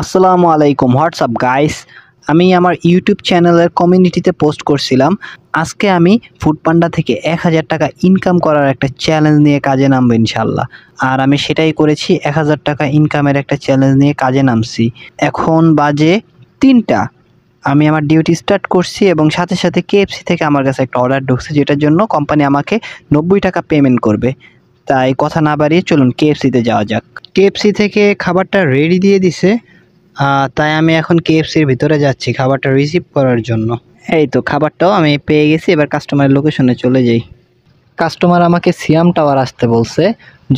আসসালামু আলাইকুম WhatsApp guys আমি আমার ইউটিউব চ্যানেলের কমিউনিটিতে পোস্ট করছিলাম আজকে আমি ফুডপান্ডা থেকে এক হাজার টাকা ইনকাম করার একটা চ্যালেঞ্জ নিয়ে কাজে নামবো ইনশাল্লাহ আর আমি সেটাই করেছি এক হাজার টাকা ইনকামের একটা চ্যালেঞ্জ নিয়ে কাজে নামছি এখন বাজে তিনটা আমি আমার ডিউটি স্টার্ট করছি এবং সাথে সাথে কেএফসি থেকে আমার কাছে একটা অর্ডার ঢুকছে যেটার জন্য কোম্পানি আমাকে নব্বই টাকা পেমেন্ট করবে তাই কথা না বাড়িয়ে চলুন কেএফসিতে যাওয়া যাক কেএফসি থেকে খাবারটা রেডি দিয়ে দিছে তাই আমি এখন কেএফসির ভিতরে যাচ্ছি খাবারটা রিসিভ করার জন্য এই তো খাবারটাও আমি পেয়ে গেছি এবার কাস্টমারের লোকেশনে চলে যাই কাস্টমার আমাকে সিয়াম টাওয়ার আসতে বলছে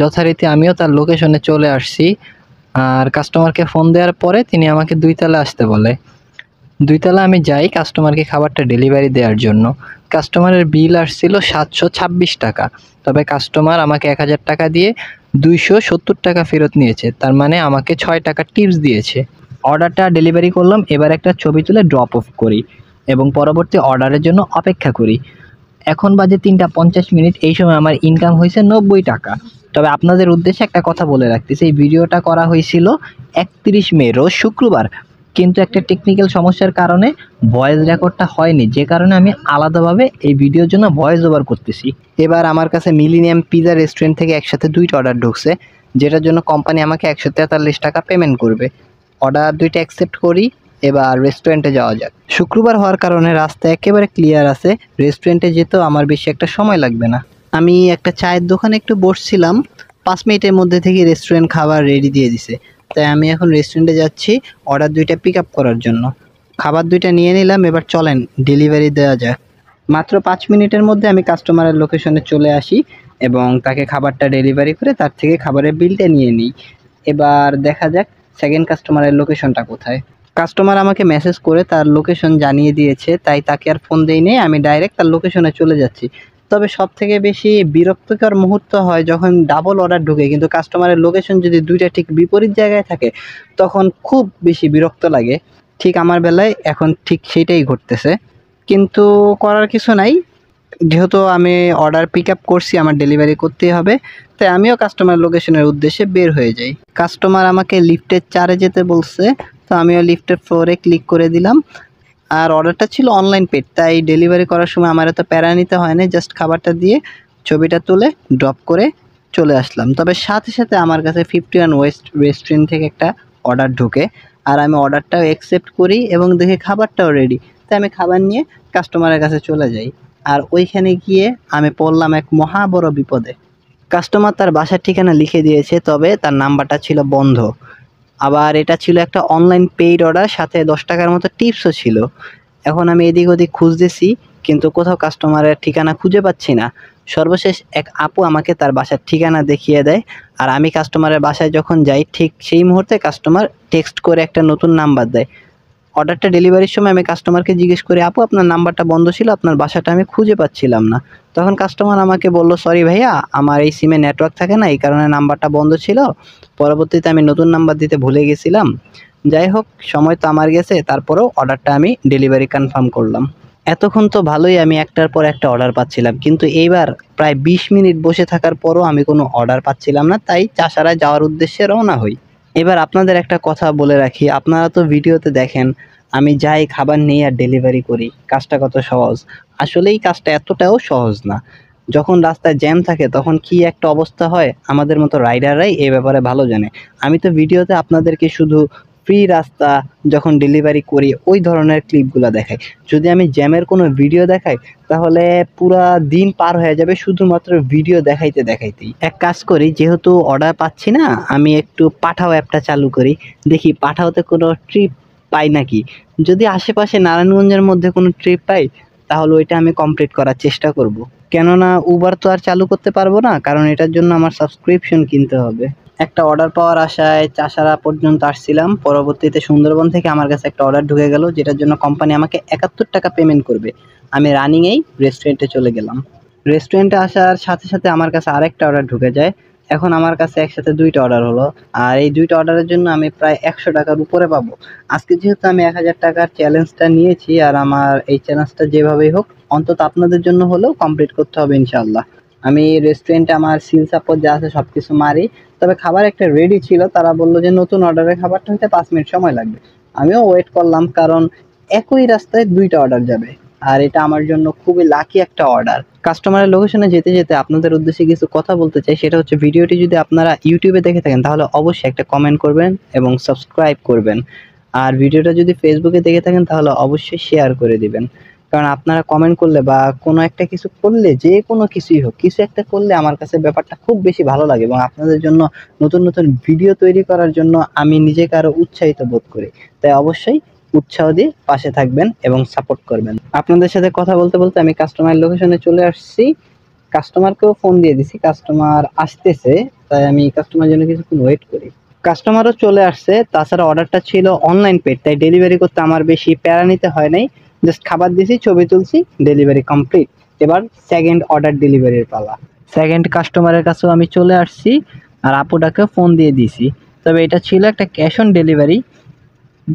যথারীতি আমিও তার লোকেশনে চলে আসছি আর কাস্টমারকে ফোন দেওয়ার পরে তিনি আমাকে দুইতলা আসতে বলে দুইতলা আমি যাই কাস্টমারকে খাবারটা ডেলিভারি দেওয়ার জন্য কাস্টমারের বিল আসছিল সাতশো ছাব্বিশ টাকা তবে কাস্টমার আমাকে এক হাজার টাকা দিয়ে দুইশো সত্তর টাকা ফেরত নিয়েছে তার মানে আমাকে ছয় টাকা টিপস দিয়েছে অর্ডারটা ডেলিভারি করলাম এবার একটা ছবি তুলে ড্রপ অফ করি এবং পরবর্তী অর্ডারের জন্য অপেক্ষা করি এখন বাজে তিনটা পঞ্চাশ মিনিট এই সময় আমার ইনকাম হয়েছে নব্বই টাকা তবে আপনাদের উদ্দেশ্যে একটা কথা বলে রাখতেছি এই ভিডিওটা করা হয়েছিল একত্রিশ মে রোজ শুক্রবার কিন্তু একটা টেকনিক্যাল সমস্যার কারণে ভয়েস রেকর্ডটা হয়নি যে কারণে আমি আলাদাভাবে এই ভিডিওর জন্য ভয়েস ওভার করতেছি এবার আমার কাছে মিলিনিয়াম পিজা রেস্টুরেন্ট থেকে একসাথে দুইটা অর্ডার ঢুকছে যেটার জন্য কোম্পানি আমাকে একশো তেতাল্লিশ টাকা পেমেন্ট করবে অর্ডার দুইটা অ্যাকসেপ্ট করি এবার রেস্টুরেন্টে যাওয়া যাক শুক্রবার হওয়ার কারণে রাস্তা একেবারে ক্লিয়ার আছে রেস্টুরেন্টে যেতেও আমার বেশি একটা সময় লাগবে না আমি একটা চায়ের দোকানে একটু বসছিলাম পাঁচ মিনিটের মধ্যে থেকে রেস্টুরেন্ট খাবার রেডি দিয়ে দিছে তাই আমি এখন রেস্টুরেন্টে যাচ্ছি অর্ডার দুইটা পিক আপ করার জন্য খাবার দুইটা নিয়ে নিলাম এবার চলেন ডেলিভারি দেওয়া যাক মাত্র পাঁচ মিনিটের মধ্যে আমি কাস্টমারের লোকেশনে চলে আসি এবং তাকে খাবারটা ডেলিভারি করে তার থেকে খাবারের বিলটা নিয়ে নিই এবার দেখা যাক সেকেন্ড কাস্টমারের লোকেশনটা কোথায় কাস্টমার আমাকে মেসেজ করে তার লোকেশন জানিয়ে দিয়েছে তাই তাকে আর ফোন দেই নেই আমি ডাইরেক্ট তার লোকেশনে চলে যাচ্ছি তবে সব থেকে বেশি বিরক্তকর মুহূর্ত হয় যখন ডাবল অর্ডার ঢুকে কিন্তু কাস্টমারের লোকেশন যদি দুইটা ঠিক বিপরীত জায়গায় থাকে তখন খুব বেশি বিরক্ত লাগে ঠিক আমার বেলায় এখন ঠিক সেটাই ঘটতেছে কিন্তু করার কিছু নাই যেহেতু আমি অর্ডার পিক আপ করছি আমার ডেলিভারি করতেই হবে তাই আমিও কাস্টমার লোকেশনের উদ্দেশ্যে বের হয়ে যাই কাস্টমার আমাকে লিফটের চারে যেতে বলছে তো আমিও লিফটের ফ্লোরে ক্লিক করে দিলাম আর অর্ডারটা ছিল অনলাইন পেড তাই ডেলিভারি করার সময় আমার এত প্যারা নিতে হয় না জাস্ট খাবারটা দিয়ে ছবিটা তুলে ড্রপ করে চলে আসলাম তবে সাথে সাথে আমার কাছে ফিফটি ওয়ান ওয়েস্ট রেস্টুরেন্ট থেকে একটা অর্ডার ঢোকে আর আমি অর্ডারটাও অ্যাকসেপ্ট করি এবং দেখে খাবারটাও রেডি তাই আমি খাবার নিয়ে কাস্টমারের কাছে চলে যাই আর ওইখানে গিয়ে আমি পড়লাম এক মহা বড় বিপদে কাস্টমার তার বাসার ঠিকানা লিখে দিয়েছে তবে তার নাম্বারটা ছিল বন্ধ আবার এটা ছিল একটা অনলাইন পেইড অর্ডার সাথে দশ টাকার মতো টিপসও ছিল এখন আমি এদিক ওদিক খুঁজতেছি কিন্তু কোথাও কাস্টমারের ঠিকানা খুঁজে পাচ্ছি না সর্বশেষ এক আপু আমাকে তার বাসার ঠিকানা দেখিয়ে দেয় আর আমি কাস্টমারের বাসায় যখন যাই ঠিক সেই মুহূর্তে কাস্টমার টেক্সট করে একটা নতুন নাম্বার দেয় অর্ডারটা ডেলিভারির সময় আমি কাস্টমারকে জিজ্ঞেস করি আপু আপনার নাম্বারটা বন্ধ ছিল আপনার বাসাটা আমি খুঁজে পাচ্ছিলাম না তখন কাস্টমার আমাকে বলল সরি ভাইয়া আমার এই সিমে নেটওয়ার্ক থাকে না এই কারণে নাম্বারটা বন্ধ ছিল পরবর্তীতে আমি নতুন নাম্বার দিতে ভুলে গেছিলাম যাই হোক সময় তো আমার গেছে তারপরেও অর্ডারটা আমি ডেলিভারি কনফার্ম করলাম এতক্ষণ তো ভালোই আমি একটার পর একটা অর্ডার পাচ্ছিলাম কিন্তু এইবার প্রায় ২০ মিনিট বসে থাকার পরও আমি কোনো অর্ডার পাচ্ছিলাম না তাই চাষারায় যাওয়ার উদ্দেশ্যে রওনা হই এবার আপনাদের একটা কথা বলে রাখি আপনারা তো ভিডিওতে দেখেন আমি যাই খাবার নিয়ে আর ডেলিভারি করি কাজটা কত সহজ আসলে এই কাজটা এতটাও সহজ না যখন রাস্তায় জ্যাম থাকে তখন কি একটা অবস্থা হয় আমাদের মতো রাইডাররাই এ ব্যাপারে ভালো জানে আমি তো ভিডিওতে আপনাদেরকে শুধু ফ্রি রাস্তা যখন ডেলিভারি করি ওই ধরনের ক্লিপগুলো দেখাই যদি আমি জ্যামের কোনো ভিডিও দেখাই তাহলে পুরা দিন পার হয়ে যাবে শুধুমাত্র ভিডিও দেখাইতে দেখাইতেই এক কাজ করি যেহেতু অর্ডার পাচ্ছি না আমি একটু পাঠাও অ্যাপটা চালু করি দেখি পাঠাওতে কোনো ট্রিপ পাই নাকি যদি আশেপাশে নারায়ণগঞ্জের মধ্যে কোনো ট্রিপ পাই তাহলে ওইটা আমি কমপ্লিট করার চেষ্টা করব। কেননা উবার তো আর চালু করতে পারবো না কারণ এটার জন্য আমার সাবস্ক্রিপশন কিনতে হবে একটা অর্ডার পাওয়ার আশায় চাষারা পর্যন্ত আসছিলাম পরবর্তীতে সুন্দরবন থেকে আমার কাছে একটা অর্ডার ঢুকে গেল যেটার জন্য কোম্পানি আমাকে একাত্তর টাকা পেমেন্ট করবে আমি রানিংয়েই রেস্টুরেন্টে চলে গেলাম রেস্টুরেন্টে আসার সাথে সাথে আমার কাছে আরেকটা অর্ডার ঢুকে যায় এখন আমার কাছে একসাথে দুইটা অর্ডার হলো আর এই দুইটা অর্ডারের জন্য আমি প্রায় একশো টাকার উপরে পাবো আজকে যেহেতু আমি এক হাজার টাকার চ্যালেঞ্জটা নিয়েছি আর আমার এই চ্যালেঞ্জটা যেভাবেই হোক অন্তত আপনাদের জন্য হলেও কমপ্লিট করতে হবে ইনশাল্লাহ আমি রেস্টুরেন্টে আমার সিল সাপোর্ট যা আছে সব কিছু মারি তবে খাবার একটা রেডি ছিল তারা বললো যে নতুন অর্ডারের খাবারটা হতে পাঁচ মিনিট সময় লাগবে আমিও ওয়েট করলাম কারণ একই রাস্তায় দুইটা অর্ডার যাবে আর এটা আমার জন্য খুবই লাকি একটা অর্ডার কাস্টমারের লোকেশনে যেতে যেতে আপনাদের উদ্দেশ্যে কিছু কথা বলতে চাই সেটা হচ্ছে ভিডিওটি যদি আপনারা ইউটিউবে দেখে থাকেন তাহলে অবশ্যই একটা কমেন্ট করবেন এবং সাবস্ক্রাইব করবেন আর ভিডিওটা যদি ফেসবুকে দেখে থাকেন তাহলে অবশ্যই শেয়ার করে দিবেন কারণ আপনারা কমেন্ট করলে বা কোনো একটা কিছু করলে যে কোনো কিছুই হোক কিছু একটা করলে আমার কাছে ব্যাপারটা খুব বেশি ভালো লাগে এবং আপনাদের জন্য নতুন নতুন ভিডিও তৈরি করার জন্য আমি নিজেকে আরও উৎসাহিত বোধ করি তাই অবশ্যই উৎসাহ দিয়ে পাশে থাকবেন এবং সাপোর্ট করবেন আপনাদের সাথে কথা বলতে বলতে আমি কাস্টমার লোকেশনে চলে আসছি কাস্টমারকেও ফোন দিয়ে দিছি কাস্টমার আসতেছে তাই আমি কাস্টমার জন্য কিছুক্ষণ ওয়েট করি কাস্টমারও চলে আসছে তাছাড়া অর্ডারটা ছিল অনলাইন পেড তাই ডেলিভারি করতে আমার বেশি প্যারা নিতে হয় নাই জাস্ট খাবার দিয়েছি ছবি তুলছি ডেলিভারি কমপ্লিট এবার সেকেন্ড অর্ডার ডেলিভারির পালা সেকেন্ড কাস্টমারের কাছেও আমি চলে আসছি আর আপুটাকে ফোন দিয়ে দিছি তবে এটা ছিল একটা ক্যাশ অন ডেলিভারি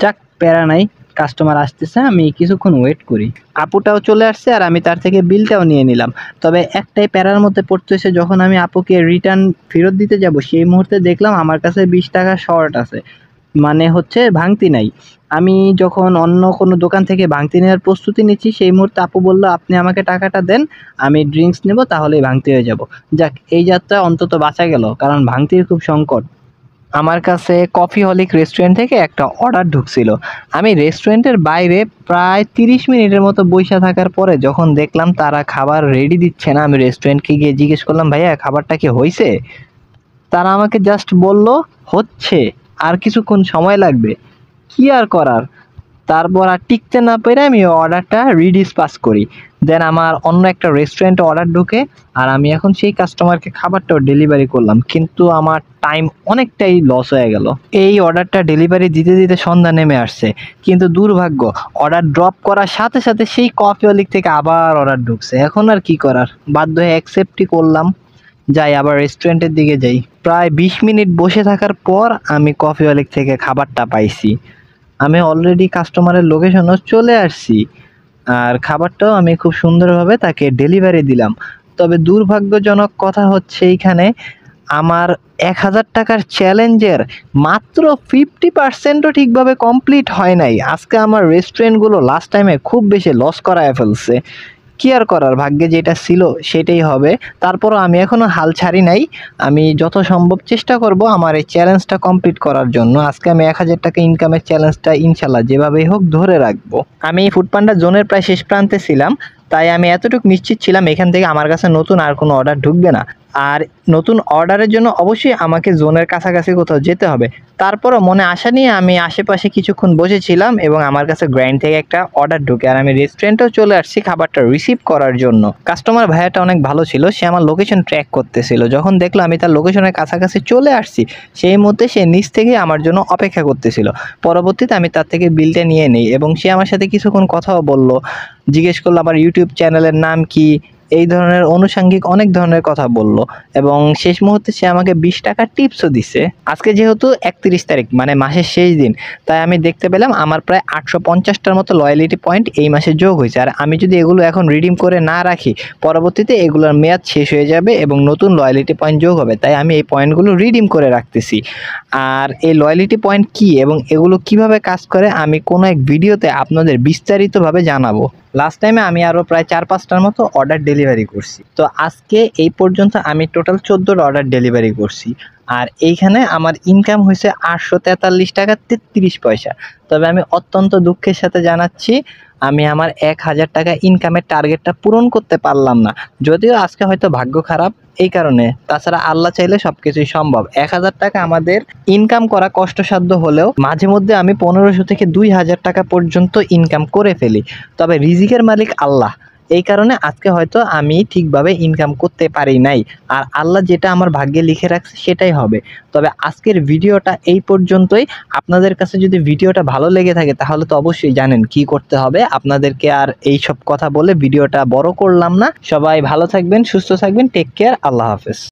যাক প্যারা নাই কাস্টমার আসতেছে আমি কিছুক্ষণ ওয়েট করি আপুটাও চলে আসছে আর আমি তার থেকে বিলটাও নিয়ে নিলাম তবে একটাই প্যারার মধ্যে পড়তেছে যখন আমি আপুকে রিটার্ন ফেরত দিতে যাব সেই মুহূর্তে দেখলাম আমার কাছে বিশ টাকা শর্ট আছে মানে হচ্ছে ভাঙতি নাই আমি যখন অন্য কোনো দোকান থেকে ভাঙতি নেওয়ার প্রস্তুতি নিচ্ছি সেই মুহূর্তে আপু বলল আপনি আমাকে টাকাটা দেন আমি ড্রিঙ্কস নেব তাহলেই ভাঙতি হয়ে যাব যাক এই যাত্রা অন্তত বাঁচা গেল কারণ ভাঙতির খুব সংকট আমার কাছে কফি হলিক রেস্টুরেন্ট থেকে একটা অর্ডার ঢুকছিল আমি রেস্টুরেন্টের বাইরে প্রায় তিরিশ মিনিটের মতো বৈশা থাকার পরে যখন দেখলাম তারা খাবার রেডি দিচ্ছে না আমি রেস্টুরেন্টকে গিয়ে জিজ্ঞেস করলাম ভাইয়া খাবারটা কি হয়েছে তারা আমাকে জাস্ট বলল হচ্ছে আর কিছুক্ষণ সময় লাগবে কি আর করার তারপর আর টিকতে না পেরে আমি অর্ডারটা রিডিস পাস করি দেন আমার অন্য একটা রেস্টুরেন্টে অর্ডার ঢুকে আর আমি এখন সেই কাস্টমারকে খাবারটাও ডেলিভারি করলাম কিন্তু আমার টাইম অনেকটাই লস হয়ে গেল এই অর্ডারটা ডেলিভারি দিতে দিতে সন্ধ্যা নেমে আসছে কিন্তু দুর্ভাগ্য অর্ডার ড্রপ করার সাথে সাথে সেই কফি অলিক থেকে আবার অর্ডার ঢুকছে এখন আর কি করার বাধ্য হয়ে অ্যাকসেপ্টই করলাম যাই আবার রেস্টুরেন্টের দিকে যাই প্রায় ২০ মিনিট বসে থাকার পর আমি কফি অলেক থেকে খাবারটা পাইছি আমি অলরেডি কাস্টমারের লোকেশনও চলে আসছি আর খাবারটাও আমি খুব সুন্দরভাবে তাকে ডেলিভারি দিলাম তবে দুর্ভাগ্যজনক কথা হচ্ছে এইখানে আমার এক হাজার টাকার চ্যালেঞ্জের মাত্র ফিফটি পার্সেন্টও ঠিকভাবে কমপ্লিট হয় নাই আজকে আমার রেস্টুরেন্টগুলো লাস্ট টাইমে খুব বেশি লস করায় ফেলছে কি আর করার ভাগ্যে যেটা ছিল সেটাই হবে তারপরও আমি এখনও হাল ছাড়ি নাই আমি যত সম্ভব চেষ্টা করব আমার এই চ্যালেঞ্জটা কমপ্লিট করার জন্য আজকে আমি এক হাজার টাকা ইনকামের চ্যালেঞ্জটা ইনশাল্লাহ যেভাবেই হোক ধরে রাখবো আমি এই ফুডপান্ডা জোনের প্রায় শেষ প্রান্তে ছিলাম তাই আমি এতটুকু নিশ্চিত ছিলাম এখান থেকে আমার কাছে নতুন আর কোনো অর্ডার ঢুকবে না আর নতুন অর্ডারের জন্য অবশ্যই আমাকে জোনের কাছাকাছি কোথাও যেতে হবে তারপরও মনে আসা নিয়ে আমি আশেপাশে কিছুক্ষণ বসেছিলাম এবং আমার কাছে গ্র্যান্ড থেকে একটা অর্ডার ঢুকে আর আমি রেস্টুরেন্টেও চলে আসছি খাবারটা রিসিভ করার জন্য কাস্টমার ভাইয়াটা অনেক ভালো ছিল সে আমার লোকেশন ট্র্যাক করতেছিল যখন দেখলো আমি তার লোকেশনের কাছাকাছি চলে আসছি সেই মধ্যে সে নিচ থেকে আমার জন্য অপেক্ষা করতেছিল পরবর্তীতে আমি তার থেকে বিলটা নিয়ে নিই এবং সে আমার সাথে কিছুক্ষণ কথাও বলল জিজ্ঞেস করলো আমার ইউটিউব চ্যানেলের নাম কি এই ধরনের অনুষাঙ্গিক অনেক ধরনের কথা বলল এবং শেষ মুহূর্তে সে আমাকে বিশ টাকার টিপসও দিছে আজকে যেহেতু একত্রিশ তারিখ মানে মাসের শেষ দিন তাই আমি দেখতে পেলাম আমার প্রায় আটশো পঞ্চাশটার মতো লয়ালিটি পয়েন্ট এই মাসে যোগ হয়েছে আর আমি যদি এগুলো এখন রিডিম করে না রাখি পরবর্তীতে এগুলোর মেয়াদ শেষ হয়ে যাবে এবং নতুন লয়ালিটি পয়েন্ট যোগ হবে তাই আমি এই পয়েন্টগুলো রিডিম করে রাখতেছি আর এই লয়ালিটি পয়েন্ট কি এবং এগুলো কিভাবে কাজ করে আমি কোনো এক ভিডিওতে আপনাদের বিস্তারিতভাবে জানাবো লাস্ট টাইমে আমি আরও প্রায় চার পাঁচটার মতো অর্ডার ডেলিভারি করছি তো আজকে এই পর্যন্ত আমি টোটাল চোদ্দোর অর্ডার ডেলিভারি করছি আর এইখানে আমার ইনকাম হয়েছে আটশো তেতাল্লিশ টাকা তেত্রিশ পয়সা তবে আমি অত্যন্ত দুঃখের সাথে জানাচ্ছি আমি আমার এক হাজার টাকা ইনকামের টার্গেটটা পূরণ করতে পারলাম না যদিও আজকে হয়তো ভাগ্য খারাপ এই কারণে তাছাড়া আল্লাহ চাইলে সব কিছুই সম্ভব এক হাজার টাকা আমাদের ইনকাম করা কষ্টসাধ্য হলেও মাঝে মধ্যে আমি পনেরোশো থেকে দুই হাজার টাকা পর্যন্ত ইনকাম করে ফেলি তবে রিজিকের মালিক আল্লাহ এই কারণে আজকে হয়তো আমি ঠিকভাবে ইনকাম করতে পারি নাই আর আল্লাহ যেটা আমার ভাগ্যে লিখে রাখছে সেটাই হবে তবে আজকের ভিডিওটা এই পর্যন্তই আপনাদের কাছে যদি ভিডিওটা ভালো লেগে থাকে তাহলে তো অবশ্যই জানেন কি করতে হবে আপনাদেরকে আর এই সব কথা বলে ভিডিওটা বড় করলাম না সবাই ভালো থাকবেন সুস্থ থাকবেন টেক কেয়ার আল্লাহ হাফেজ